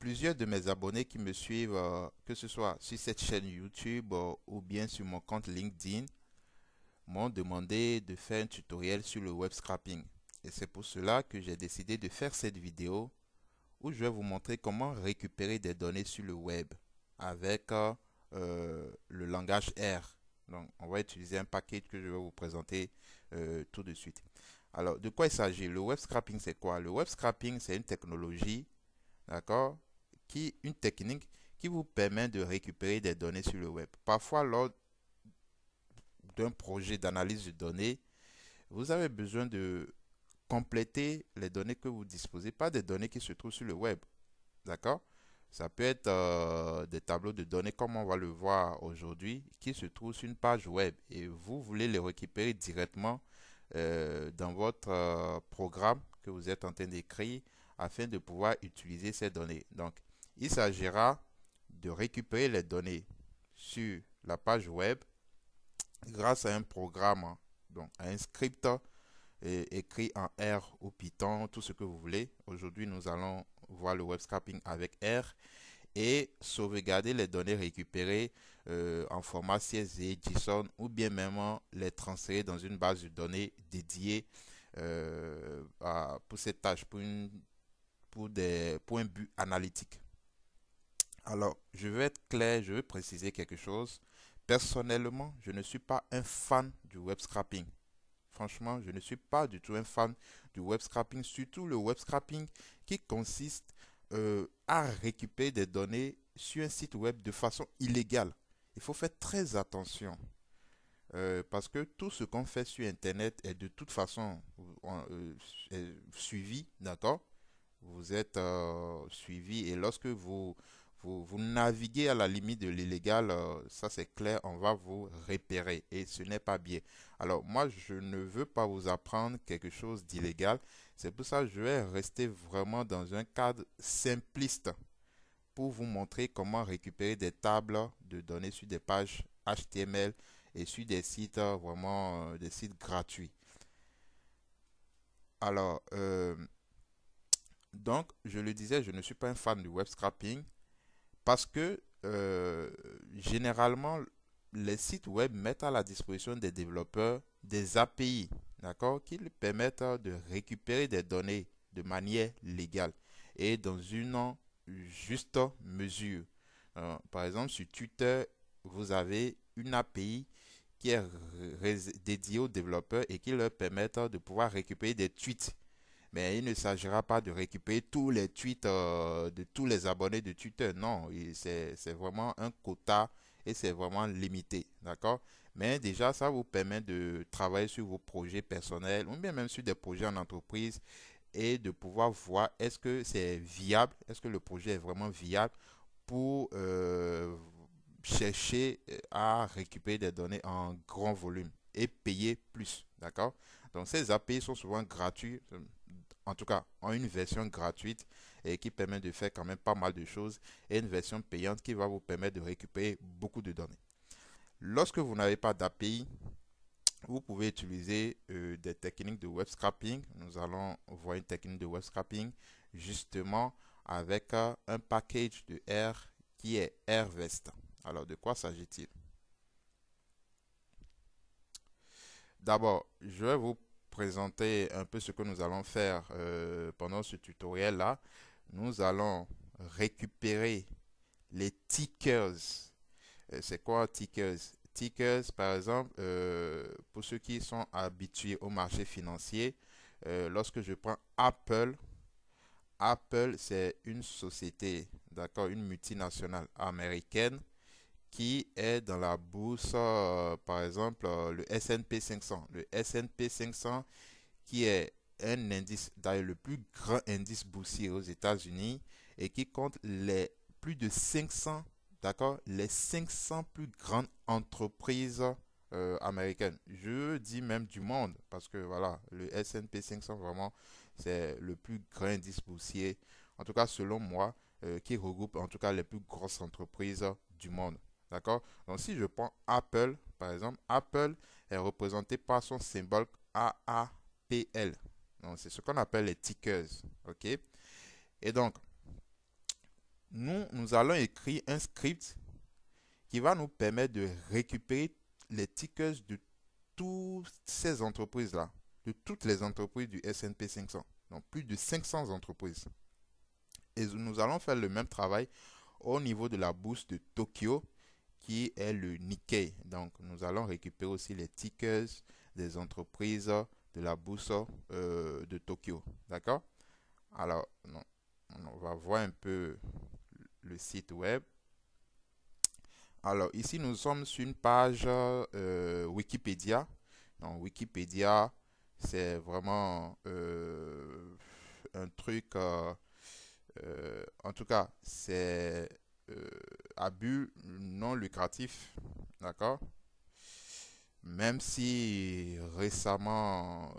Plusieurs de mes abonnés qui me suivent, euh, que ce soit sur cette chaîne YouTube euh, ou bien sur mon compte LinkedIn, m'ont demandé de faire un tutoriel sur le web scrapping. Et c'est pour cela que j'ai décidé de faire cette vidéo où je vais vous montrer comment récupérer des données sur le web avec euh, le langage R. Donc, on va utiliser un package que je vais vous présenter tout de suite. Alors, de quoi il s'agit Le web scrapping, c'est quoi Le web scrapping, c'est une technologie, d'accord, qui, une technique qui vous permet de récupérer des données sur le web. Parfois, lors d'un projet d'analyse de données, vous avez besoin de compléter les données que vous disposez, pas des données qui se trouvent sur le web. D'accord Ça peut être euh, des tableaux de données comme on va le voir aujourd'hui qui se trouvent sur une page web et vous voulez les récupérer directement euh, dans votre euh, programme que vous êtes en train d'écrire afin de pouvoir utiliser ces données. Donc, il s'agira de récupérer les données sur la page web grâce à un programme, donc un script écrit en R ou Python, tout ce que vous voulez. Aujourd'hui, nous allons voir le web scrapping avec R et sauvegarder les données récupérées euh, en format CSV, JSON ou bien même les transférer dans une base de données dédiée euh, pour cette tâche, pour, des, pour un but analytique. Alors, je veux être clair, je veux préciser quelque chose. Personnellement, je ne suis pas un fan du web scrapping. Franchement, je ne suis pas du tout un fan du web scrapping, surtout le web scrapping qui consiste euh, à récupérer des données sur un site web de façon illégale. Il faut faire très attention. Euh, parce que tout ce qu'on fait sur Internet est de toute façon euh, suivi, d'accord Vous êtes suivi et lorsque vous vous, naviguez à la limite de l'illégal, euh, ça c'est clair, on va vous repérer et ce n'est pas bien. Alors moi, je ne veux pas vous apprendre quelque chose d'illégal, c'est pour ça que je vais rester vraiment dans un cadre simpliste pour vous montrer comment récupérer des tables de données sur des pages HTML et sur des sites euh, vraiment euh, des sites gratuits. Alors, donc, je le disais, je ne suis pas un fan du web scrapping. Parce que euh, généralement, les sites web mettent à la disposition des développeurs des API, d'accord, qui leur permettent de récupérer des données de manière légale et dans une juste mesure. Euh, par exemple, sur Twitter, vous avez une API qui est dédiée aux développeurs et qui leur permet de pouvoir récupérer des tweets mais il ne s'agira pas de récupérer tous les tweets euh, de tous les abonnés de Twitter. Non, c'est vraiment un quota et c'est vraiment limité. D'accord Mais déjà, ça vous permet de travailler sur vos projets personnels ou bien même sur des projets en entreprise et de pouvoir voir est-ce que c'est viable, est-ce que le projet est vraiment viable pour euh, chercher euh, à récupérer des données en grand volume et payer plus. D'accord Donc ces API sont souvent gratuits en tout cas, en une version gratuite et qui permet de faire quand même pas mal de choses et une version payante qui va vous permettre de récupérer beaucoup de données. Lorsque vous n'avez pas d'API, vous pouvez utiliser euh, des techniques de web scrapping. Nous allons voir une technique de web scrapping justement avec euh, un package de R qui est RVest. Alors de quoi s'agit-il D'abord, je vais vous présenter un peu ce que nous allons faire euh, pendant ce tutoriel là. Nous allons récupérer les tickers. Euh, c'est quoi tickers Tickers, par exemple, euh, pour ceux qui sont habitués au marché financier, lorsque je prends Apple, Apple, c'est une société, d'accord, une multinationale américaine qui est dans la bourse, euh, par exemple, euh, le S&P 500. Le S&P 500 qui est un indice, d'ailleurs le plus grand indice boursier aux États-Unis et qui compte les plus de 500, d'accord, les 500 plus grandes entreprises euh, américaines. Je dis même du monde parce que voilà, le S&P 500 vraiment c'est le plus grand indice boursier, en tout cas selon moi, qui regroupe en tout cas les plus grosses entreprises du monde. D'accord Donc, si je prends Apple, par exemple, Apple est représenté par son symbole AAPL. Donc, c'est ce qu'on appelle les tickers. OK Et donc, nous, nous allons écrire un script qui va nous permettre de récupérer les tickers de toutes ces entreprises-là, de toutes les entreprises du S&P 500. Donc, plus de 500 entreprises. Et nous allons faire le même travail au niveau de la bourse de Tokyo qui est le Nikkei. Donc, nous allons récupérer aussi les tickets des entreprises de la bourse euh, de Tokyo. D'accord Alors, on va voir un peu le site web. Alors, ici, nous sommes sur une page euh, Wikipédia. Donc, Wikipédia, c'est vraiment euh, un truc... en tout cas, c'est euh, abus non lucratif. D'accord Même si récemment,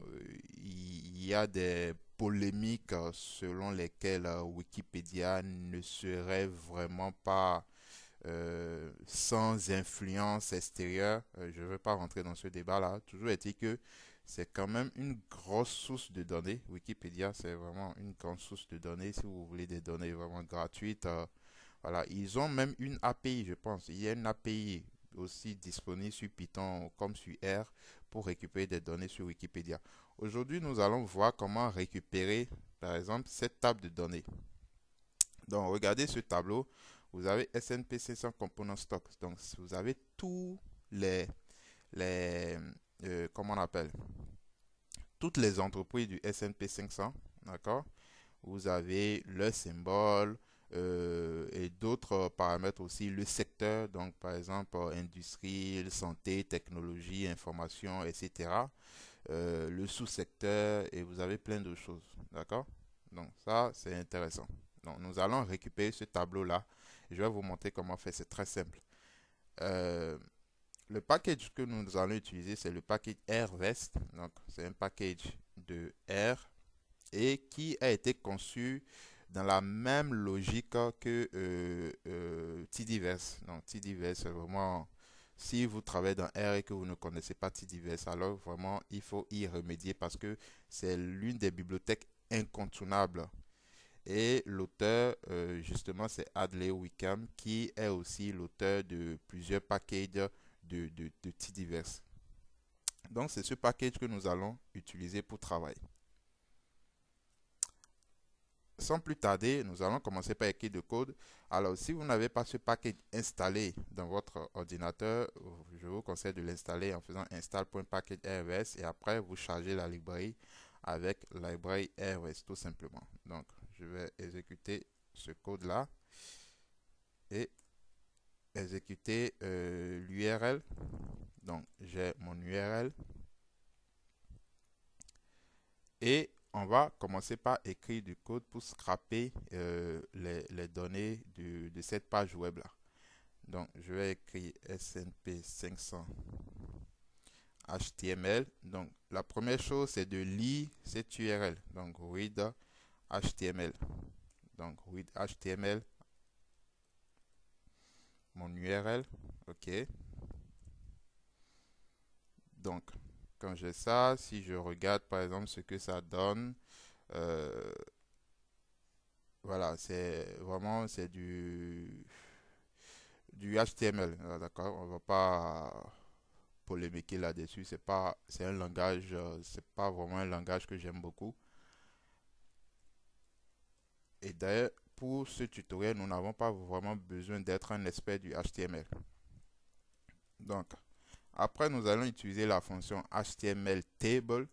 il y a des polémiques selon lesquelles Wikipédia ne serait vraiment pas euh, sans influence extérieure. Euh, je ne vais pas rentrer dans ce débat-là. Toujours été que c'est quand même une grosse source de données. Wikipédia, c'est vraiment une grande source de données. Si vous voulez des données vraiment gratuites, voilà, ils ont même une API, je pense. Il y a une API aussi disponible sur Python comme sur R pour récupérer des données sur Wikipédia. Aujourd'hui, nous allons voir comment récupérer, par exemple, cette table de données. Donc, regardez ce tableau. Vous avez SNP 500 Component Stock. Donc, vous avez tous les, les euh, comment on appelle, toutes les entreprises du S&P 500, d'accord Vous avez le symbole, euh, et d'autres euh, paramètres aussi, le secteur, donc par exemple euh, industrie, santé, technologie, information, etc. le sous-secteur et vous avez plein de choses. D'accord Donc ça, c'est intéressant. Donc nous allons récupérer ce tableau-là. Je vais vous montrer comment faire. C'est très simple. le package que nous allons utiliser, c'est le package RVest. Donc c'est un package de R et qui a été conçu dans la même logique que euh, euh T-Diverse. Donc t vraiment, si vous travaillez dans R et que vous ne connaissez pas T-Diverse, alors vraiment, il faut y remédier parce que c'est l'une des bibliothèques incontournables. Et l'auteur, euh, justement, c'est Adley Wickham, qui est aussi l'auteur de plusieurs packages de, de, de T-Diverse. Donc, c'est ce package que nous allons utiliser pour travailler sans plus tarder, nous allons commencer par écrire le code. Alors, si vous n'avez pas ce package installé dans votre ordinateur, je vous conseille de l'installer en faisant rvs et après, vous chargez la librairie avec la librairie RS tout simplement. Donc, je vais exécuter ce code-là et exécuter euh, l'URL. Donc, j'ai mon URL. Et on va commencer par écrire du code pour scraper euh, les, données de, de, cette page web là. Donc je vais écrire snp 500 html. Donc la première chose c'est de lire cette URL. Donc read html. Donc read html mon URL. OK. Donc quand j'ai ça, si je regarde par exemple ce que ça donne, euh, voilà, c'est vraiment c'est du du HTML, euh, d'accord. On va pas polémiquer là-dessus. C'est pas, c'est un langage, euh, c'est pas vraiment un langage que j'aime beaucoup. Et d'ailleurs, pour ce tutoriel, nous n'avons pas vraiment besoin d'être un expert du HTML. Donc, après, nous allons utiliser la fonction HTML table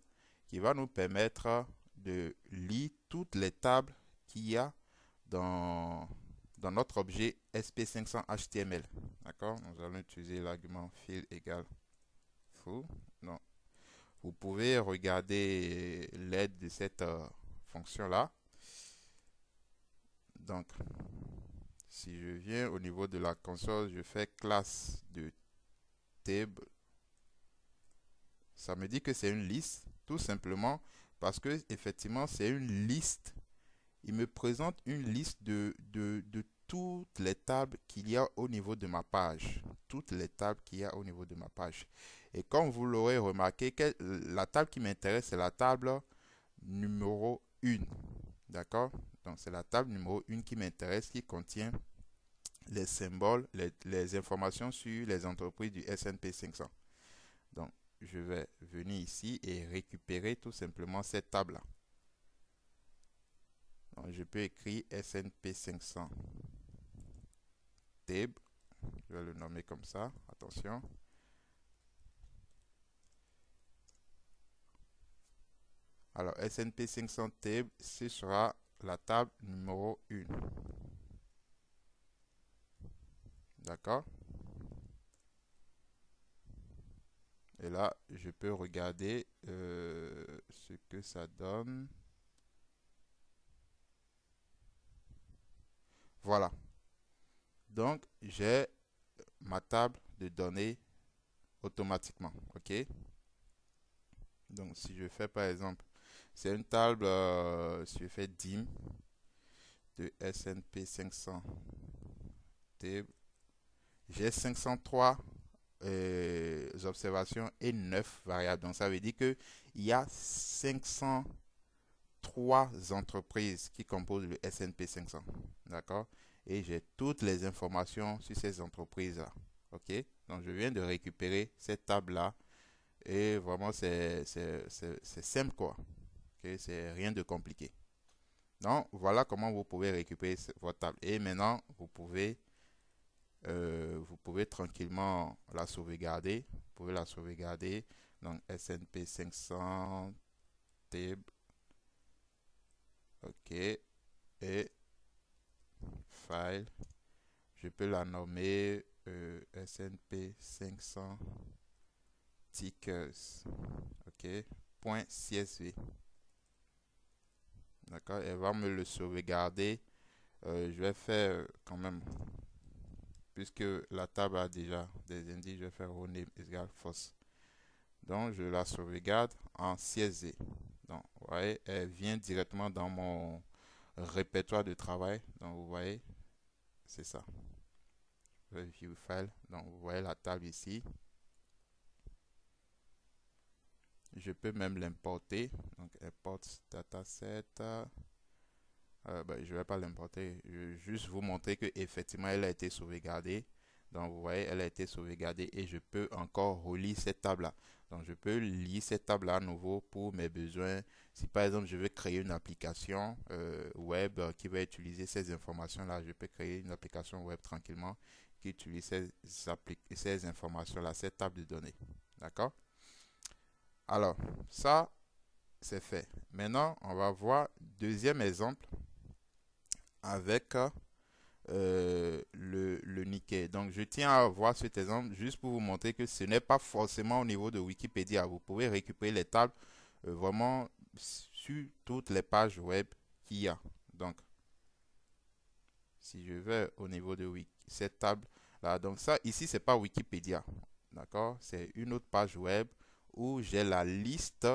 qui va nous permettre de lire toutes les tables qu'il y a dans, dans notre objet sp500 HTML. D'accord Nous allons utiliser l'argument fil égal fou. Non. Vous pouvez regarder l'aide de cette euh, fonction-là. Donc, si je viens au niveau de la console, je fais classe de ça me dit que c'est une liste, tout simplement parce que effectivement c'est une liste. Il me présente une liste de, de, de toutes les tables qu'il y a au niveau de ma page. Toutes les tables qu'il y a au niveau de ma page. Et comme vous l'aurez remarqué, la table qui m'intéresse, c'est la table numéro une D'accord Donc c'est la table numéro une qui m'intéresse, qui contient les symboles, les, informations sur les entreprises du S&P 500. Donc, je vais venir ici et récupérer tout simplement cette table-là. je peux écrire S&P 500 table. Je vais le nommer comme ça. Attention. Alors, S&P 500 table, ce sera la table numéro 1. D'accord Et là, je peux regarder euh, ce que ça donne. Voilà. Donc, j'ai ma table de données automatiquement. OK Donc, si je fais par exemple, c'est une table, euh, si je fais DIM de SNP 500 table j'ai 503 euh, observations et 9 variables. Donc ça veut dire qu'il y a 503 entreprises qui composent le S&P 500. D'accord Et j'ai toutes les informations sur ces entreprises-là. OK Donc je viens de récupérer cette table-là. Et vraiment, c'est simple quoi. Ok C'est rien de compliqué. Donc voilà comment vous pouvez récupérer votre table. Et maintenant, vous pouvez euh, vous pouvez tranquillement la sauvegarder. Vous pouvez la sauvegarder. Donc SNP 500 table. Ok. Et file. Je peux la nommer euh, SNP 500 tickers. Ok. Point CSV. D'accord. Elle va me le sauvegarder. Euh, je vais faire quand même puisque la table a déjà des indices, je vais faire rename égale false. Donc, je la sauvegarde en CSV. Donc, vous voyez, elle vient directement dans mon répertoire de travail. Donc, vous voyez, c'est ça. Review file. Donc, vous voyez la table ici. Je peux même l'importer. Donc, import dataset. Euh, ben, je ne vais pas l'importer. Je vais juste vous montrer que effectivement elle a été sauvegardée. Donc vous voyez, elle a été sauvegardée et je peux encore relire cette table-là. Donc je peux lire cette table-là à nouveau pour mes besoins. Si par exemple je veux créer une application euh, web euh, qui va utiliser ces informations-là, je peux créer une application web tranquillement qui utilise ces, ces informations-là, cette table de données. D'accord Alors, ça, c'est fait. Maintenant, on va voir deuxième exemple avec euh, le, le Nikkei. Donc, je tiens à voir cet exemple juste pour vous montrer que ce n'est pas forcément au niveau de Wikipédia. Vous pouvez récupérer les tables euh, vraiment sur toutes les pages web qu'il y a. Donc, si je vais au niveau de cette table là, donc ça ici, c'est pas Wikipédia. D'accord C'est une autre page web où j'ai la liste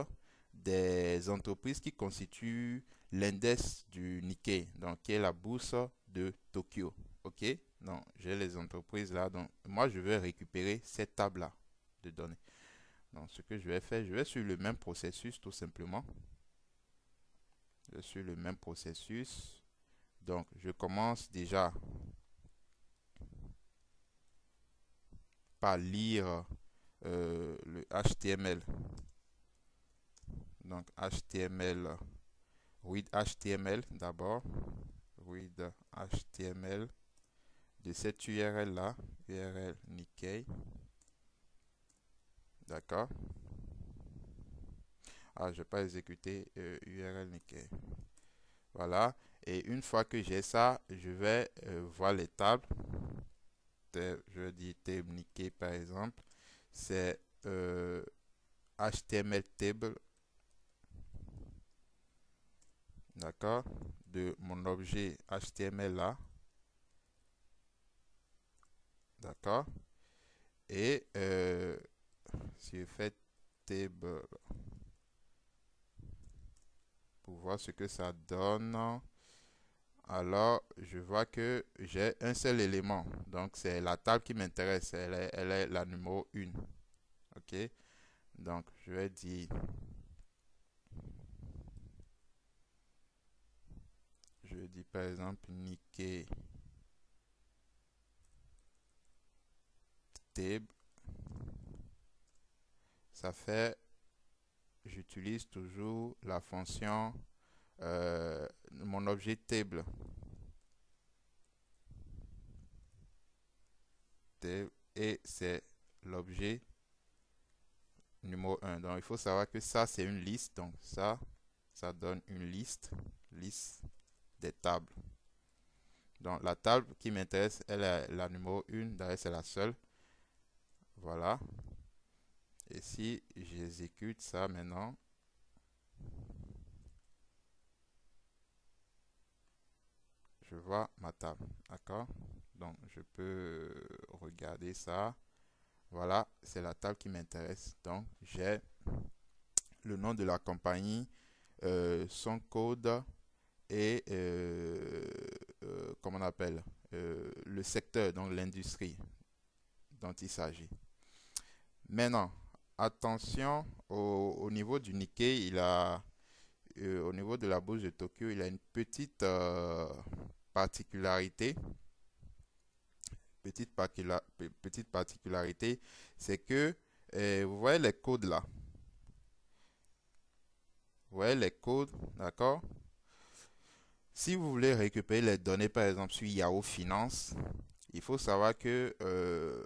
des entreprises qui constituent l'index du Nikkei, donc qui est la bourse de Tokyo. Ok, donc j'ai les entreprises là, donc moi je vais récupérer cette table là de données. Donc ce que je vais faire, je vais suivre le même processus tout simplement. Je suis le même processus. Donc je commence déjà par lire euh, le HTML. Donc HTML read HTML d'abord, read HTML de cette URL là, URL Nikkei. D'accord Ah, je vais pas exécuter URL euh, Nikkei. Voilà. Et une fois que j'ai ça, je vais euh, voir les tables. Je dis table Nikkei par exemple. C'est HTML euh, table d'accord, de mon objet HTML là, d'accord, et si euh, je fais table pour voir ce que ça donne, alors je vois que j'ai un seul élément, donc c'est la table qui m'intéresse, elle, elle, est la numéro 1, ok, donc je vais dire par exemple niquer table ça fait, j'utilise toujours la fonction, euh, mon objet table. table et c'est l'objet numéro 1. Donc il faut savoir que ça c'est une liste, donc ça, ça donne une liste, liste tables. Donc la table qui m'intéresse, elle est la numéro 1, d'ailleurs c'est la seule. Voilà. Et si j'exécute ça maintenant, je vois ma table. D'accord Donc je peux regarder ça. Voilà, c'est la table qui m'intéresse. Donc j'ai le nom de la compagnie, euh, son code, et euh, euh, comment on appelle euh, le secteur, donc l'industrie dont il s'agit. Maintenant, attention au, au, niveau du Nikkei, il a au niveau de la bourse de Tokyo, il a une petite particularité. Petite, petite particularité, c'est que vous voyez les codes là. Vous voyez les codes, d'accord si vous voulez récupérer les données, par exemple, sur Yahoo Finance, il faut savoir que euh,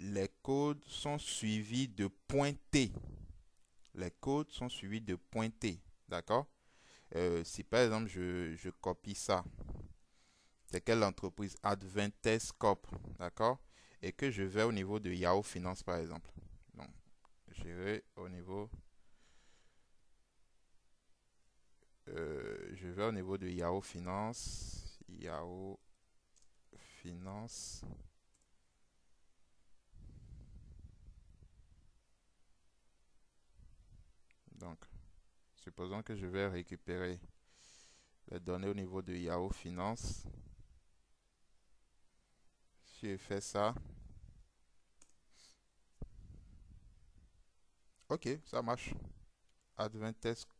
les codes sont suivis de pointés. Les codes sont suivis de pointés. D'accord euh, Si par exemple, je, copie ça, c'est quelle entreprise Adventest Corp. D'accord Et que je vais au niveau de Yahoo Finance, par exemple. Donc, je vais au niveau Euh, je vais au niveau de Yahoo Finance. Yahoo Finance. Donc, supposons que je vais récupérer les données au niveau de Yahoo Finance. Si je fais ça, ok, ça marche. Adventes.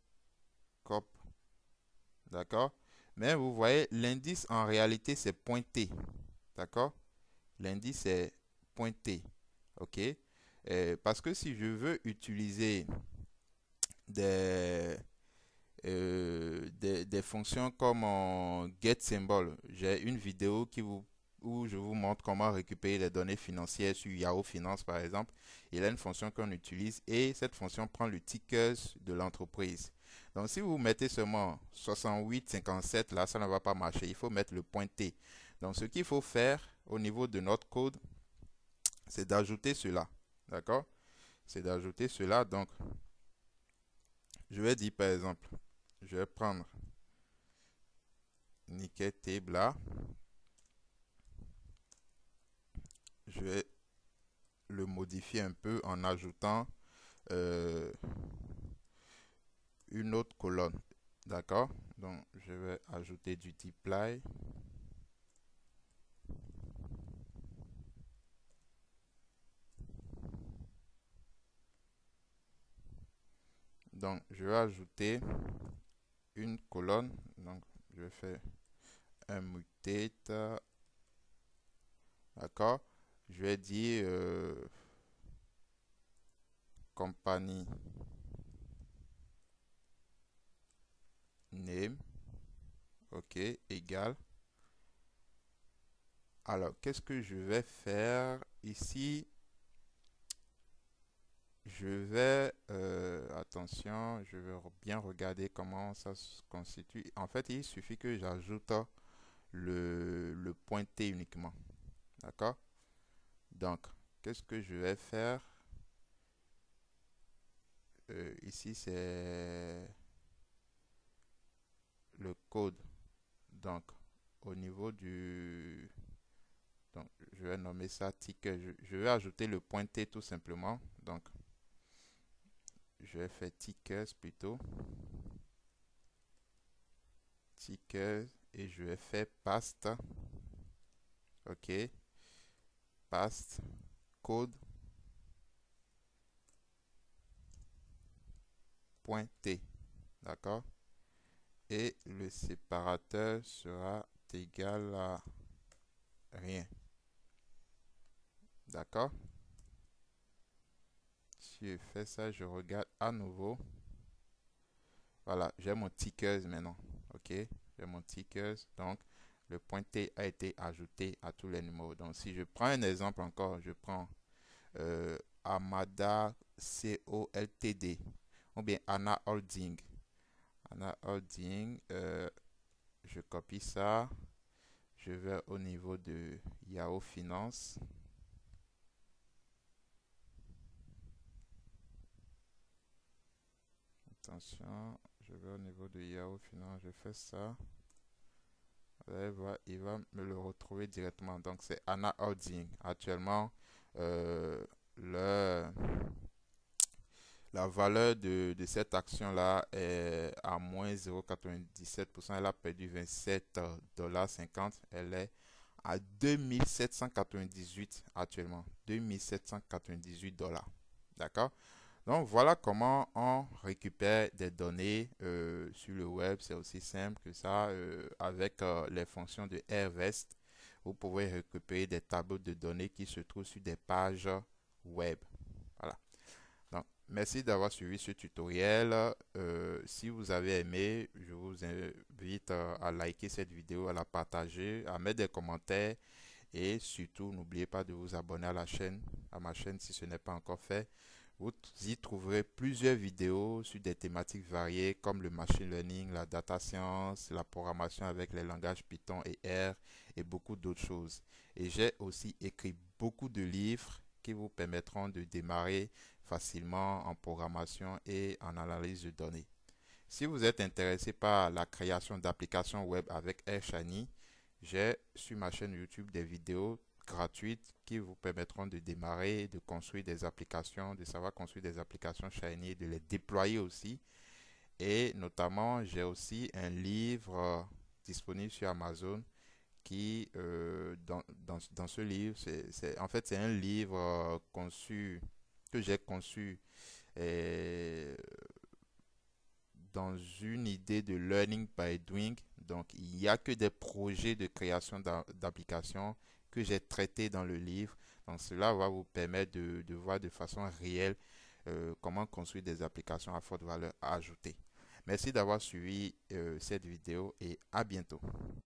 D'accord Mais vous voyez, l'indice en réalité, c'est pointé. D'accord L'indice est pointé. OK euh, Parce que si je veux utiliser euh, des, des, fonctions comme en get symbol, j'ai une vidéo qui vous où je vous montre comment récupérer les données financières sur Yahoo Finance par exemple. Il a une fonction qu'on utilise et cette fonction prend le ticket de l'entreprise. Donc si vous mettez seulement 68, 57, là ça ne va pas marcher. Il faut mettre le point T. Donc ce qu'il faut faire au niveau de notre code, c'est d'ajouter cela. D'accord C'est d'ajouter cela. Donc je vais dire par exemple, je vais prendre nickel table là. je vais le modifier un peu en ajoutant euh, une autre colonne d'accord donc je vais ajouter du deploy donc je vais ajouter une colonne donc je vais faire un mutate d'accord je vais dire euh, compagnie name ok égal alors qu'est ce que je vais faire ici je vais euh, attention je vais bien regarder comment ça se constitue en fait il suffit que j'ajoute le, point t uniquement d'accord donc, qu'est-ce que je vais faire euh, Ici, c'est le code. Donc, au niveau du... Donc, je vais nommer ça ticket. Je, vais ajouter le pointé tout simplement. Donc, je vais faire ticker plutôt. ticket et je vais faire paste. OK code point t d'accord et le séparateur sera égal à rien d'accord si je fais ça je regarde à nouveau voilà j'ai mon tickers maintenant ok j'ai mon tickers donc le point T a été ajouté à tous les numéros. Donc, si je prends un exemple encore, je prends euh, o Amada t d ou bien Anna Holding. Anna Holding, euh, je copie ça. Je vais au niveau de Yahoo Finance. Attention, je vais au niveau de Yahoo Finance, je fais ça il va me le retrouver directement. Donc, c'est Anna Holding. Actuellement, euh, le, la valeur de, cette action-là est à moins 0,97%. Elle a perdu 27,50$. Euh, Elle est à 2798 actuellement. 2798 dollars. D'accord donc voilà comment on récupère des données euh, sur le web. C'est aussi simple que ça. Euh, avec euh, les fonctions de AirVest, vous pouvez récupérer des tableaux de données qui se trouvent sur des pages web. Voilà. Donc merci d'avoir suivi ce tutoriel. si vous avez aimé, je vous invite à liker cette vidéo, à la partager, à mettre des commentaires. Et surtout, n'oubliez pas de vous abonner à la chaîne, à ma chaîne si ce n'est pas encore fait vous y trouverez plusieurs vidéos sur des thématiques variées comme le machine learning, la data science, la programmation avec les langages Python et R et beaucoup d'autres choses. Et j'ai aussi écrit beaucoup de livres qui vous permettront de démarrer facilement en programmation et en analyse de données. Si vous êtes intéressé par la création d'applications web avec Airshiny, j'ai sur ma chaîne YouTube des vidéos gratuites qui vous permettront de démarrer, de construire des applications, de savoir construire des applications Shiny, de les déployer aussi. Et notamment, j'ai aussi un livre euh, disponible sur Amazon qui, euh, dans, ce livre, c'est en fait, c'est un livre euh, conçu, que j'ai conçu dans une idée de learning by doing. Donc, il n'y a que des projets de création d'applications que j'ai traité dans le livre. Donc cela va vous permettre de, voir de façon réelle euh, comment construire des applications à forte valeur ajoutée. Merci d'avoir suivi euh, cette vidéo et à bientôt.